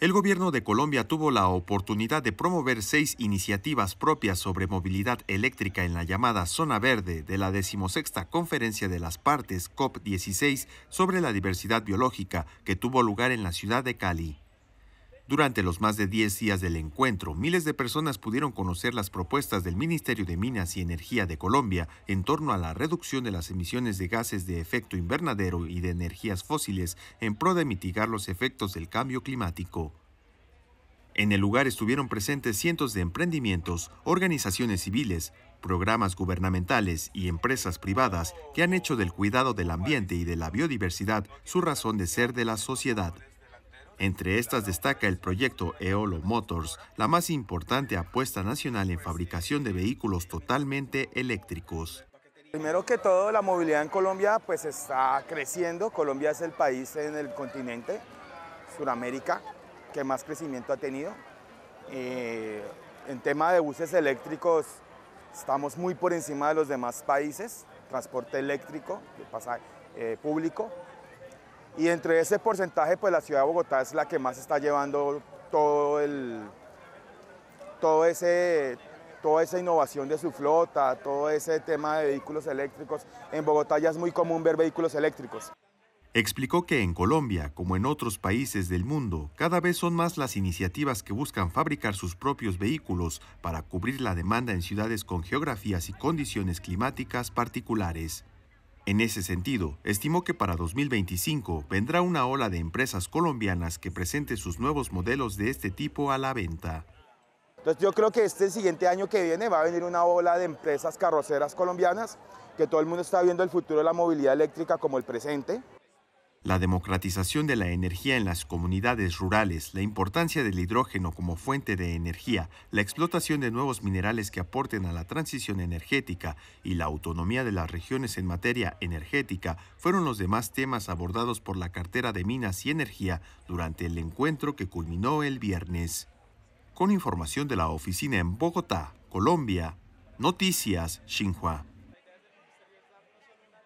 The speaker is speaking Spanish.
el gobierno de Colombia tuvo la oportunidad de promover seis iniciativas propias sobre movilidad eléctrica en la llamada Zona Verde de la decimosexta Conferencia de las Partes COP16 sobre la diversidad biológica que tuvo lugar en la ciudad de Cali. Durante los más de 10 días del encuentro, miles de personas pudieron conocer las propuestas del Ministerio de Minas y Energía de Colombia en torno a la reducción de las emisiones de gases de efecto invernadero y de energías fósiles en pro de mitigar los efectos del cambio climático. En el lugar estuvieron presentes cientos de emprendimientos, organizaciones civiles, programas gubernamentales y empresas privadas que han hecho del cuidado del ambiente y de la biodiversidad su razón de ser de la sociedad. Entre estas destaca el proyecto Eolo Motors, la más importante apuesta nacional en fabricación de vehículos totalmente eléctricos. Primero que todo, la movilidad en Colombia pues está creciendo. Colombia es el país en el continente, Suramérica, que más crecimiento ha tenido. Eh, en tema de buses eléctricos, estamos muy por encima de los demás países, transporte eléctrico, pasa, eh, público. Y entre ese porcentaje, pues la ciudad de Bogotá es la que más está llevando todo todo ese, toda esa innovación de su flota, todo ese tema de vehículos eléctricos. En Bogotá ya es muy común ver vehículos eléctricos. Explicó que en Colombia, como en otros países del mundo, cada vez son más las iniciativas que buscan fabricar sus propios vehículos para cubrir la demanda en ciudades con geografías y condiciones climáticas particulares. En ese sentido, estimó que para 2025 vendrá una ola de empresas colombianas que presente sus nuevos modelos de este tipo a la venta. Entonces yo creo que este siguiente año que viene va a venir una ola de empresas carroceras colombianas, que todo el mundo está viendo el futuro de la movilidad eléctrica como el presente la democratización de la energía en las comunidades rurales, la importancia del hidrógeno como fuente de energía, la explotación de nuevos minerales que aporten a la transición energética y la autonomía de las regiones en materia energética fueron los demás temas abordados por la cartera de Minas y Energía durante el encuentro que culminó el viernes. Con información de la oficina en Bogotá, Colombia, Noticias Xinhua.